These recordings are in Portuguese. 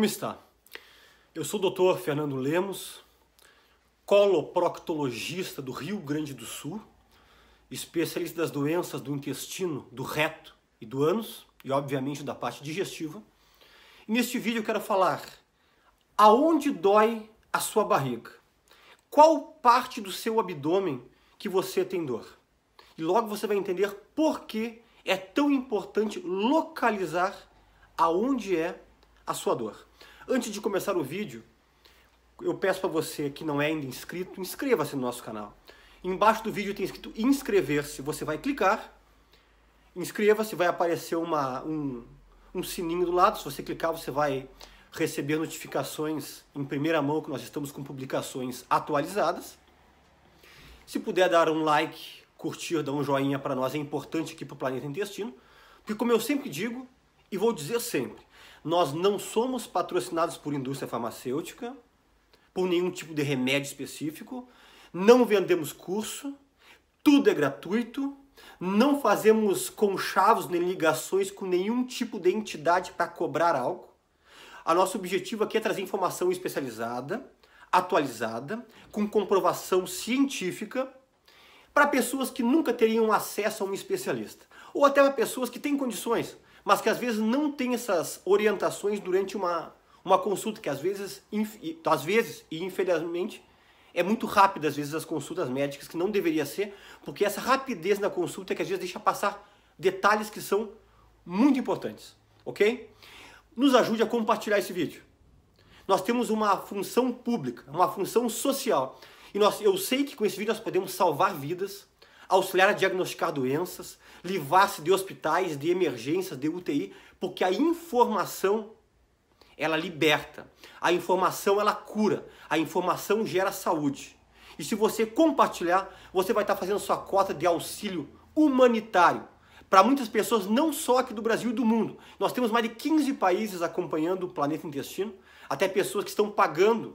como está? Eu sou o Dr. Fernando Lemos, coloproctologista do Rio Grande do Sul, especialista das doenças do intestino, do reto e do ânus, e obviamente da parte digestiva. E neste vídeo eu quero falar aonde dói a sua barriga. Qual parte do seu abdômen que você tem dor? E logo você vai entender por que é tão importante localizar aonde é a sua dor. Antes de começar o vídeo, eu peço para você que não é ainda inscrito, inscreva-se no nosso canal. Embaixo do vídeo tem escrito inscrever-se. Você vai clicar, inscreva-se, vai aparecer uma, um, um sininho do lado. Se você clicar, você vai receber notificações em primeira mão que nós estamos com publicações atualizadas. Se puder dar um like, curtir, dar um joinha para nós, é importante aqui para o Planeta Intestino. Porque como eu sempre digo, e vou dizer sempre, nós não somos patrocinados por indústria farmacêutica, por nenhum tipo de remédio específico, não vendemos curso, tudo é gratuito, não fazemos conchavos nem ligações com nenhum tipo de entidade para cobrar algo. A nosso objetivo aqui é trazer informação especializada, atualizada, com comprovação científica, para pessoas que nunca teriam acesso a um especialista, ou até para pessoas que têm condições, mas que às vezes não tem essas orientações durante uma, uma consulta, que às vezes, inf, às vezes e infelizmente, é muito rápida às vezes as consultas médicas, que não deveria ser, porque essa rapidez na consulta é que às vezes deixa passar detalhes que são muito importantes, ok? Nos ajude a compartilhar esse vídeo. Nós temos uma função pública, uma função social. E nós, eu sei que com esse vídeo nós podemos salvar vidas, auxiliar a diagnosticar doenças, livrar-se de hospitais, de emergências, de UTI, porque a informação ela liberta, a informação ela cura, a informação gera saúde. E se você compartilhar, você vai estar fazendo sua cota de auxílio humanitário para muitas pessoas, não só aqui do Brasil e do mundo. Nós temos mais de 15 países acompanhando o planeta intestino, até pessoas que estão pagando.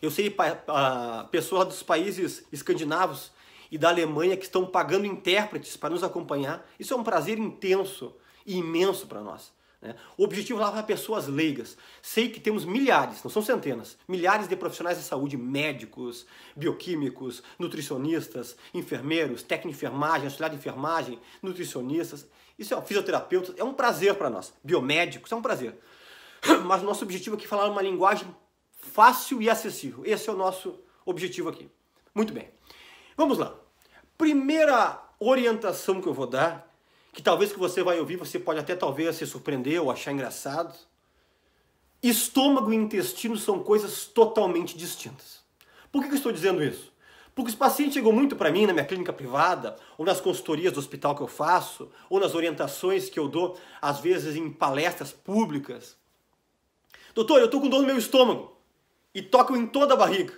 Eu sei ah, pessoas dos países escandinavos e da Alemanha que estão pagando intérpretes para nos acompanhar. Isso é um prazer intenso e imenso para nós. Né? O objetivo lá para é pessoas leigas. Sei que temos milhares, não são centenas, milhares de profissionais de saúde, médicos, bioquímicos, nutricionistas, enfermeiros, técnico de enfermagem, auxiliar de enfermagem, nutricionistas. Isso é fisioterapeuta é um prazer para nós. Biomédicos, é um prazer. Mas o nosso objetivo aqui é falar uma linguagem fácil e acessível. Esse é o nosso objetivo aqui. Muito bem. Vamos lá primeira orientação que eu vou dar, que talvez que você vai ouvir, você pode até talvez se surpreender ou achar engraçado. Estômago e intestino são coisas totalmente distintas. Por que eu estou dizendo isso? Porque os pacientes chegam muito para mim na minha clínica privada, ou nas consultorias do hospital que eu faço, ou nas orientações que eu dou, às vezes em palestras públicas. Doutor, eu estou com dor no meu estômago e toco em toda a barriga,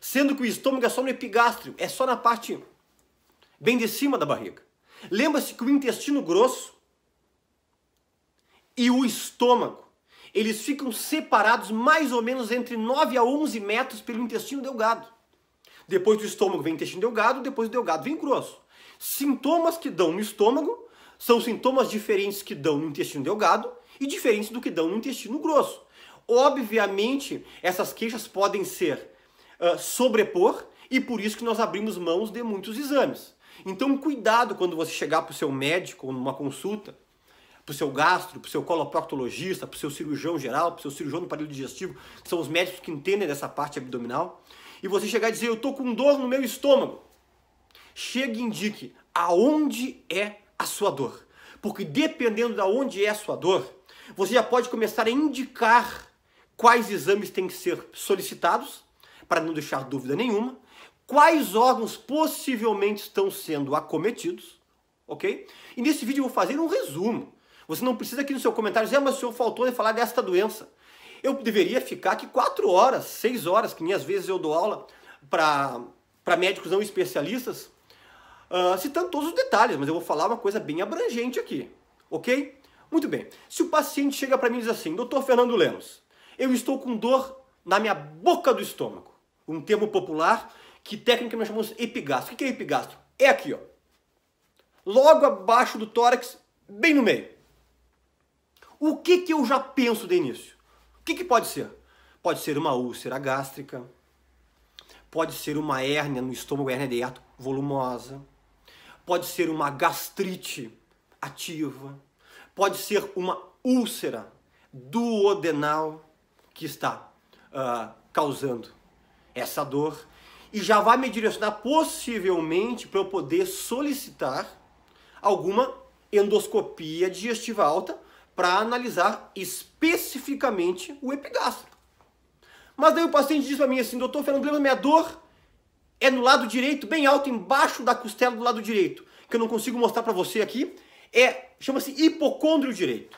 sendo que o estômago é só no epigástrio, é só na parte bem de cima da barriga. Lembra-se que o intestino grosso e o estômago, eles ficam separados mais ou menos entre 9 a 11 metros pelo intestino delgado. Depois do estômago vem o intestino delgado, depois do delgado vem o grosso. Sintomas que dão no estômago são sintomas diferentes que dão no intestino delgado e diferentes do que dão no intestino grosso. Obviamente, essas queixas podem ser uh, sobrepor e por isso que nós abrimos mãos de muitos exames. Então, cuidado quando você chegar para o seu médico numa consulta, para o seu gastro, para o seu coloproctologista, para o seu cirurgião geral, para o seu cirurgião do aparelho digestivo, que são os médicos que entendem dessa parte abdominal, e você chegar e dizer: Eu estou com dor no meu estômago. Chegue e indique aonde é a sua dor. Porque dependendo da de onde é a sua dor, você já pode começar a indicar quais exames têm que ser solicitados, para não deixar dúvida nenhuma, quais órgãos possivelmente estão sendo acometidos, ok? E nesse vídeo eu vou fazer um resumo. Você não precisa aqui no seu comentário dizer, ah, mas o senhor faltou de falar desta doença. Eu deveria ficar aqui quatro horas, seis horas, que nem às vezes eu dou aula para médicos não especialistas, uh, citando todos os detalhes, mas eu vou falar uma coisa bem abrangente aqui, ok? Muito bem. Se o paciente chega para mim e diz assim, doutor Fernando Lemos, eu estou com dor na minha boca do estômago, um termo popular que técnica nós chamamos epigastro. O que é epigastro? É aqui, ó. Logo abaixo do tórax, bem no meio. O que, que eu já penso de início? O que, que pode ser? Pode ser uma úlcera gástrica, pode ser uma hérnia no estômago, hérnia de hiato volumosa, pode ser uma gastrite ativa, pode ser uma úlcera duodenal que está uh, causando essa dor e já vai me direcionar possivelmente para eu poder solicitar alguma endoscopia digestiva alta para analisar especificamente o epigastro. Mas daí o paciente diz para mim assim, doutor Fernando a minha dor é no lado direito, bem alto, embaixo da costela do lado direito, que eu não consigo mostrar para você aqui, é chama-se hipocôndrio direito.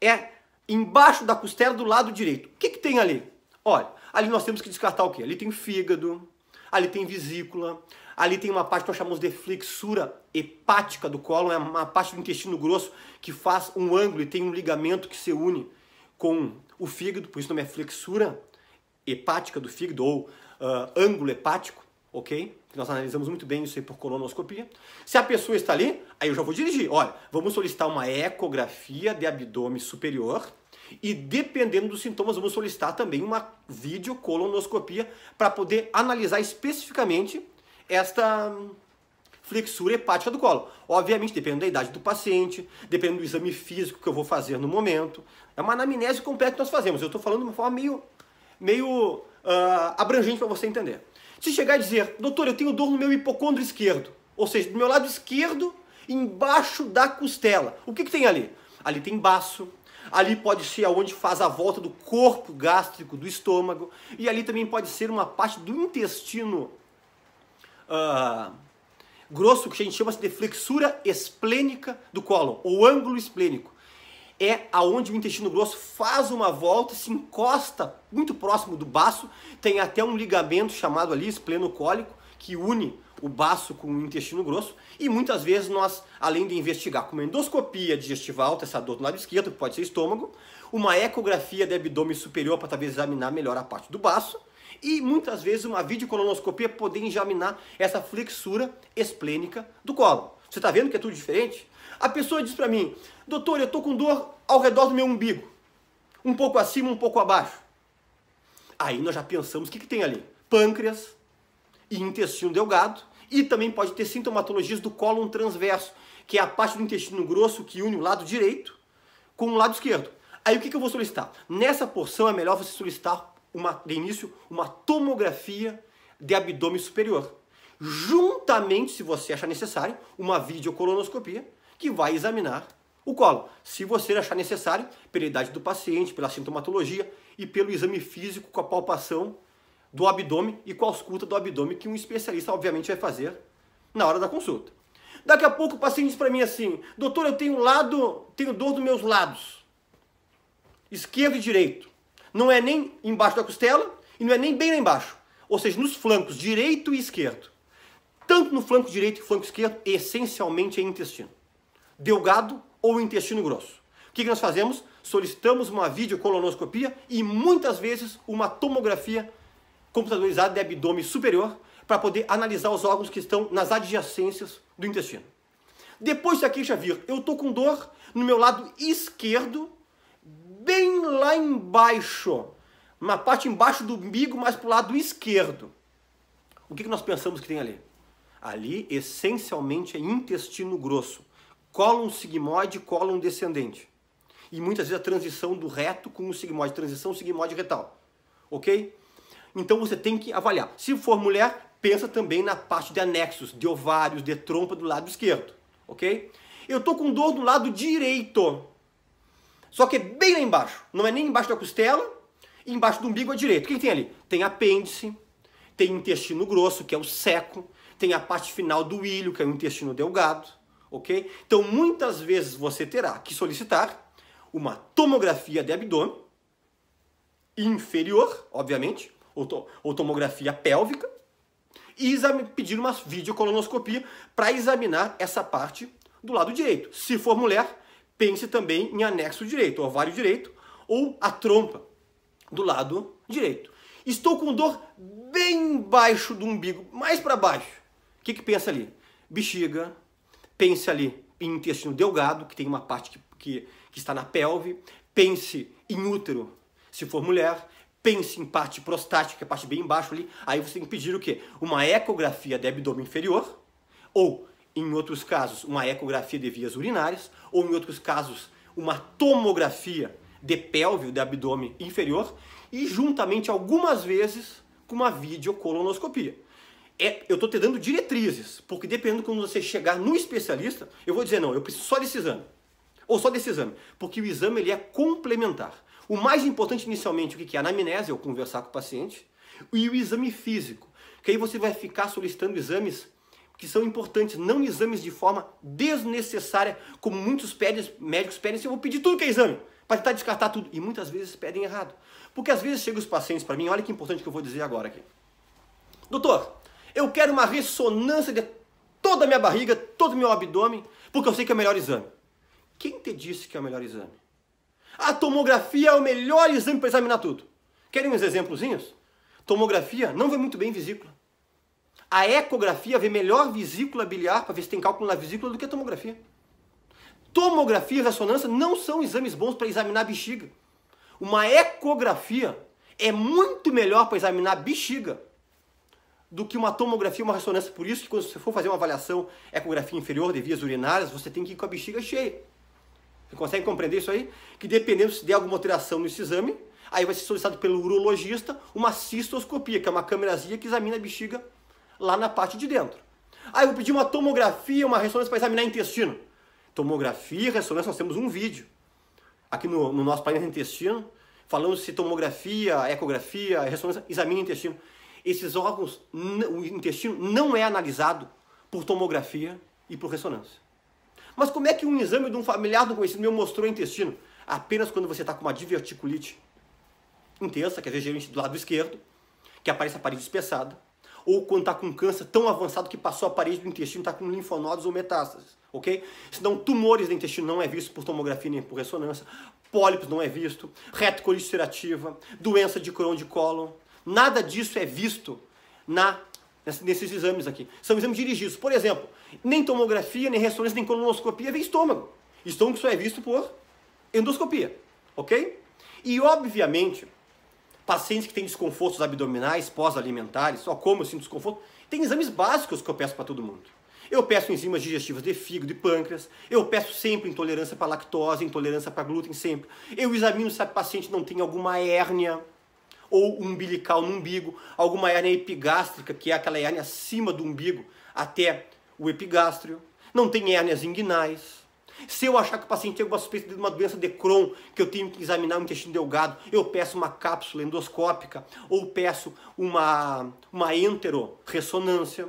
É embaixo da costela do lado direito. O que, que tem ali? Olha, ali nós temos que descartar o quê? Ali tem fígado, ali tem vesícula, ali tem uma parte que nós chamamos de flexura hepática do cólon, é uma parte do intestino grosso que faz um ângulo e tem um ligamento que se une com o fígado, por isso o nome é flexura hepática do fígado ou uh, ângulo hepático, ok? Nós analisamos muito bem isso aí por colonoscopia. Se a pessoa está ali, aí eu já vou dirigir. Olha, vamos solicitar uma ecografia de abdômen superior, e dependendo dos sintomas, vamos solicitar também uma videocolonoscopia para poder analisar especificamente esta hum, flexura hepática do colo. Obviamente, dependendo da idade do paciente, dependendo do exame físico que eu vou fazer no momento. É uma anamnese completa que nós fazemos. Eu estou falando de uma forma meio, meio uh, abrangente para você entender. Se chegar a dizer, doutor, eu tenho dor no meu hipocôndrio esquerdo, ou seja, do meu lado esquerdo, embaixo da costela. O que, que tem ali? Ali tem baço, Ali pode ser aonde faz a volta do corpo gástrico, do estômago. E ali também pode ser uma parte do intestino uh, grosso, que a gente chama de flexura esplênica do cólon, ou ângulo esplênico. É aonde o intestino grosso faz uma volta, se encosta muito próximo do baço, tem até um ligamento chamado ali espleno cólico, que une o baço com o intestino grosso e muitas vezes nós, além de investigar com uma endoscopia digestiva alta, essa dor do lado esquerdo, que pode ser estômago, uma ecografia de abdômen superior para talvez examinar melhor a parte do baço e muitas vezes uma videocolonoscopia poder examinar essa flexura esplênica do colo. Você está vendo que é tudo diferente? A pessoa diz para mim, doutor, eu estou com dor ao redor do meu umbigo, um pouco acima, um pouco abaixo. Aí nós já pensamos o que, que tem ali? Pâncreas, e intestino delgado, e também pode ter sintomatologias do cólon transverso, que é a parte do intestino grosso que une o lado direito com o lado esquerdo. Aí o que, que eu vou solicitar? Nessa porção é melhor você solicitar uma, de início uma tomografia de abdômen superior. Juntamente, se você achar necessário, uma videocolonoscopia que vai examinar o colo. Se você achar necessário, pela idade do paciente, pela sintomatologia e pelo exame físico com a palpação do abdômen e com a ausculta do abdômen que um especialista obviamente vai fazer na hora da consulta. Daqui a pouco o paciente diz para mim assim: "Doutor, eu tenho lado, tenho dor dos meus lados, esquerdo e direito. Não é nem embaixo da costela e não é nem bem lá embaixo, ou seja, nos flancos direito e esquerdo. Tanto no flanco direito e flanco esquerdo, essencialmente é intestino. Delgado ou intestino grosso. O que, nós fazemos? Solicitamos uma videocolonoscopia e muitas vezes uma tomografia computadorizada de abdômen superior para poder analisar os órgãos que estão nas adjacências do intestino. Depois da queixa vir, eu estou com dor no meu lado esquerdo, bem lá embaixo, na parte embaixo do umbigo, mais para o lado esquerdo. O que, que nós pensamos que tem ali? Ali, essencialmente, é intestino grosso, cólon sigmoide, cólon descendente. E muitas vezes a transição do reto com o sigmoide, transição sigmoide retal. Ok? Então você tem que avaliar. Se for mulher, pensa também na parte de anexos, de ovários, de trompa do lado esquerdo, ok? Eu tô com dor do lado direito, só que é bem lá embaixo. Não é nem embaixo da costela, embaixo do umbigo à direita. O que, que tem ali? Tem apêndice, tem intestino grosso, que é o seco, tem a parte final do ilho, que é o intestino delgado, ok? Então muitas vezes você terá que solicitar uma tomografia de abdômen inferior, obviamente, ou tomografia pélvica e pedir uma videocolonoscopia para examinar essa parte do lado direito. Se for mulher, pense também em anexo direito, ovário direito ou a trompa do lado direito. Estou com dor bem embaixo do umbigo, mais para baixo. O que, que pensa ali? Bexiga, pense ali em intestino delgado, que tem uma parte que, que, que está na pelve, pense em útero, se for mulher, pense em parte prostática, que é a parte bem embaixo ali, aí você tem que pedir o quê? Uma ecografia de abdômen inferior, ou, em outros casos, uma ecografia de vias urinárias, ou, em outros casos, uma tomografia de pélvio, de abdômen inferior, e juntamente, algumas vezes, com uma videocolonoscopia. É, eu estou te dando diretrizes, porque dependendo de quando você chegar no especialista, eu vou dizer, não, eu preciso só desse exame. Ou só desse exame, porque o exame ele é complementar. O mais importante inicialmente, o que é? A anamnese, eu é conversar com o paciente, e o exame físico, que aí você vai ficar solicitando exames que são importantes, não exames de forma desnecessária, como muitos pedem, médicos pedem, assim, eu vou pedir tudo que é exame, para tentar descartar tudo. E muitas vezes pedem errado. Porque às vezes chegam os pacientes para mim, olha que importante que eu vou dizer agora aqui. Doutor, eu quero uma ressonância de toda a minha barriga, todo o meu abdômen, porque eu sei que é o melhor exame. Quem te disse que é o melhor exame? A tomografia é o melhor exame para examinar tudo. Querem uns exemplozinhos? Tomografia não vê muito bem vesícula. A ecografia vê melhor vesícula biliar para ver se tem cálculo na vesícula do que a tomografia. Tomografia e ressonância não são exames bons para examinar bexiga. Uma ecografia é muito melhor para examinar bexiga do que uma tomografia, uma ressonância. Por isso que quando você for fazer uma avaliação ecografia inferior de vias urinárias, você tem que ir com a bexiga cheia. Você consegue compreender isso aí? Que dependendo se der alguma alteração nesse exame, aí vai ser solicitado pelo urologista uma cistoscopia, que é uma câmerazinha que examina a bexiga lá na parte de dentro. Aí eu vou pedir uma tomografia, uma ressonância para examinar intestino. Tomografia, ressonância, nós temos um vídeo aqui no, no nosso painel de intestino, falando se tomografia, ecografia, ressonância, examina intestino. Esses órgãos, o intestino não é analisado por tomografia e por ressonância. Mas como é que um exame de um familiar do conhecido meu mostrou intestino? Apenas quando você está com uma diverticulite intensa, que é geralmente do lado esquerdo, que aparece a parede espessada, ou quando está com câncer tão avançado que passou a parede do intestino, está com linfonodos ou metástases, ok? Senão tumores do intestino não é visto por tomografia nem por ressonância, pólipos não é visto, retocolite ulcerativa, doença de Crohn de cólon, nada disso é visto na nesses exames aqui. São exames dirigidos. Por exemplo, nem tomografia, nem ressonância, nem colonoscopia vem estômago. Estômago só é visto por endoscopia, ok? E, obviamente, pacientes que têm desconfortos abdominais, pós-alimentares, só como eu sinto desconforto, tem exames básicos que eu peço para todo mundo. Eu peço enzimas digestivas de fígado e pâncreas. Eu peço sempre intolerância para lactose, intolerância para glúten, sempre. Eu examino se a paciente não tem alguma hérnia ou umbilical no umbigo, alguma hérnia epigástrica, que é aquela hérnia acima do umbigo até o epigástrio, não tem hérnias inguinais. Se eu achar que o paciente tem alguma suspeita de uma doença de Crohn, que eu tenho que examinar o intestino delgado, eu peço uma cápsula endoscópica ou peço uma, uma enteroressonância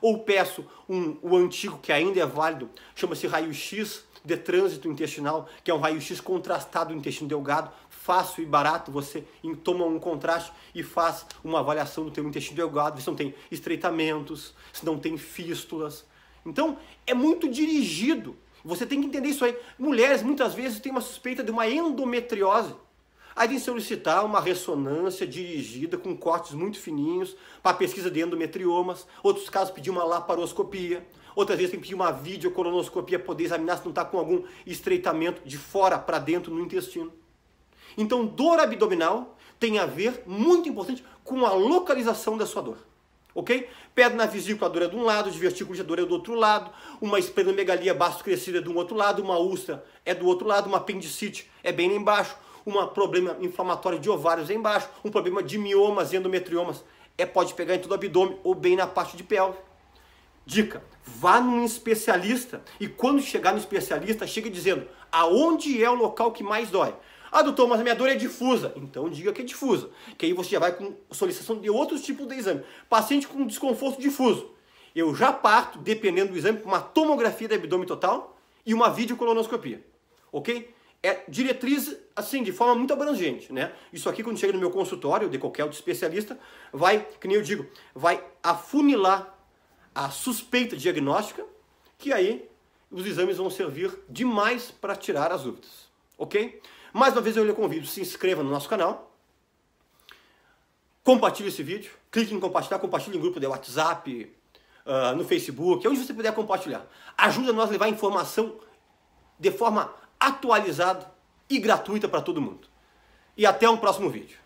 ou peço um, o antigo que ainda é válido, chama-se raio-x, de trânsito intestinal, que é um raio-x contrastado do intestino delgado, fácil e barato, você toma um contraste e faz uma avaliação do teu intestino delgado, se não tem estreitamentos, se não tem fístulas. Então, é muito dirigido. Você tem que entender isso aí. Mulheres, muitas vezes, têm uma suspeita de uma endometriose. Aí vim solicitar uma ressonância dirigida com cortes muito fininhos para pesquisa de endometriomas. Outros casos pedir uma laparoscopia. Outras vezes tem que pedir uma videocolonoscopia para poder examinar se não está com algum estreitamento de fora para dentro no intestino. Então, dor abdominal tem a ver, muito importante, com a localização da sua dor. Ok? Pedra na vesícula, a dor é de um lado, divertículo a dor é do outro lado, uma esplenomegalia basto crescida é um outro lado, uma úlcera é do outro lado, uma apendicite é bem lá embaixo, um problema inflamatório de ovários embaixo, um problema de miomas, endometriomas, é, pode pegar em todo o abdômen ou bem na parte de pelve. Dica: vá num especialista e quando chegar no especialista, chegue dizendo aonde é o local que mais dói. Ah, doutor, mas a minha dor é difusa. Então diga que é difusa, que aí você já vai com solicitação de outros tipos de exame. Paciente com desconforto difuso. Eu já parto, dependendo do exame, com uma tomografia do abdômen total e uma videocolonoscopia. Ok? é diretriz, assim, de forma muito abrangente, né? Isso aqui, quando chega no meu consultório, de qualquer outro especialista, vai, que nem eu digo, vai afunilar a suspeita diagnóstica, que aí os exames vão servir demais para tirar as dúvidas, ok? Mais uma vez eu lhe convido, se inscreva no nosso canal, compartilhe esse vídeo, clique em compartilhar, compartilhe em grupo de WhatsApp, uh, no Facebook, onde você puder compartilhar. Ajuda nós a levar informação de forma atualizada e gratuita para todo mundo. E até um próximo vídeo.